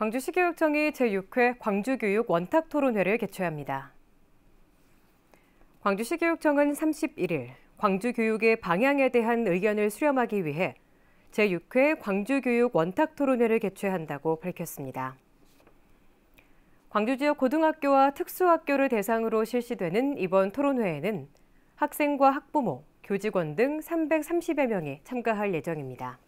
광주시교육청이 제6회 광주교육 원탁토론회를 개최합니다. 광주시교육청은 31일 광주교육의 방향에 대한 의견을 수렴하기 위해 제6회 광주교육 원탁토론회를 개최한다고 밝혔습니다. 광주 지역 고등학교와 특수학교를 대상으로 실시되는 이번 토론회에는 학생과 학부모, 교직원 등 330여 명이 참가할 예정입니다.